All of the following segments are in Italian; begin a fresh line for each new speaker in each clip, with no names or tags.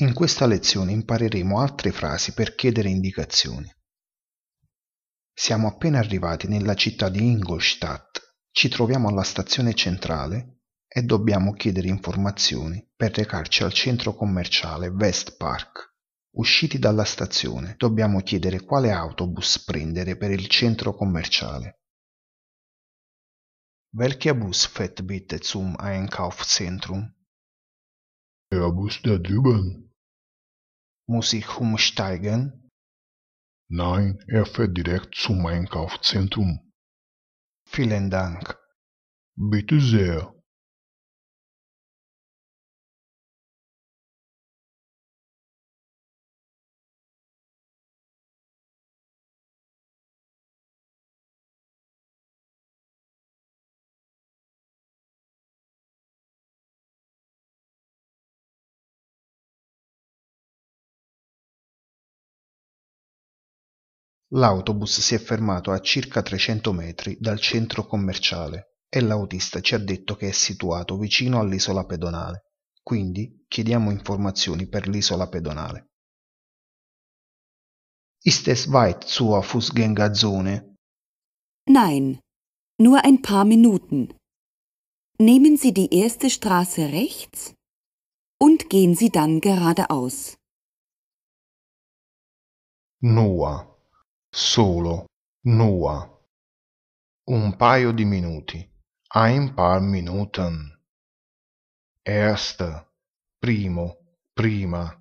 In questa lezione impareremo altre frasi per chiedere indicazioni. Siamo appena arrivati nella città di Ingolstadt, ci troviamo alla stazione centrale e dobbiamo chiedere informazioni per recarci al centro commerciale Westpark. Usciti dalla stazione dobbiamo chiedere quale autobus prendere per il centro commerciale. Welcher Bus fährt bitte zum Einkaufszentrum?
Der Bus der Düben. Muss ich umsteigen? Nein, er fährt direkt zum Einkaufszentrum. Vielen Dank. Bitte sehr. L'autobus si è fermato a circa 300 metri dal centro
commerciale e l'autista ci ha detto che è situato vicino all'isola pedonale, quindi chiediamo informazioni per l'isola pedonale. Ist es weit zur Fußgängerzone?
Nein, nur ein paar Minuten. Nehmen Sie die erste Straße rechts und gehen Sie dann geradeaus. Noah Solo, nua. Un paio
di minuti. Ein paar Minuten. Erste, primo, prima.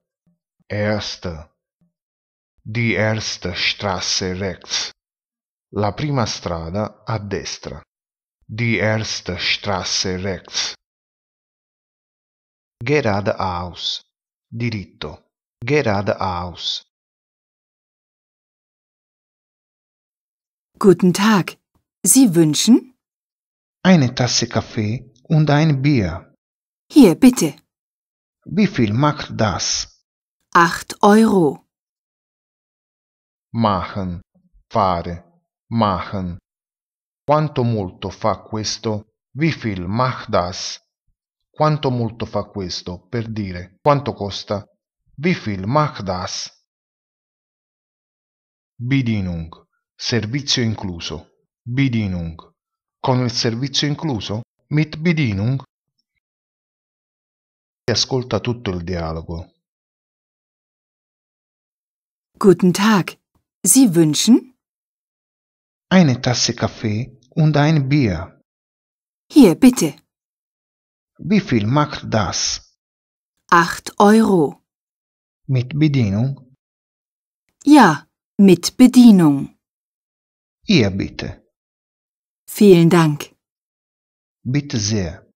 Erste. Die erste Straße rechts. La prima strada a destra.
Die erste Straße rechts. Geradeaus. Diritto. Geradeaus. Guten Tag. Sie wünschen? Eine Tasse Kaffee und ein Bier. Hier, bitte.
Wie viel macht das?
Acht Euro.
Machen, fare, machen. Quanto molto fa questo? Wie viel macht das? Quanto molto fa questo? Per dire quanto costa? Wie viel macht das? Bedienung servizio incluso, Bedienung.
Con il servizio incluso? Mit Bedienung? Ascolta tutto il dialogo. Guten Tag. Sie wünschen? Eine Tasse Kaffee und ein Bier. Hier, bitte.
Wie viel macht das?
Acht Euro. Mit Bedienung? Ja, mit Bedienung. Ihr bitte. Vielen Dank. Bitte sehr.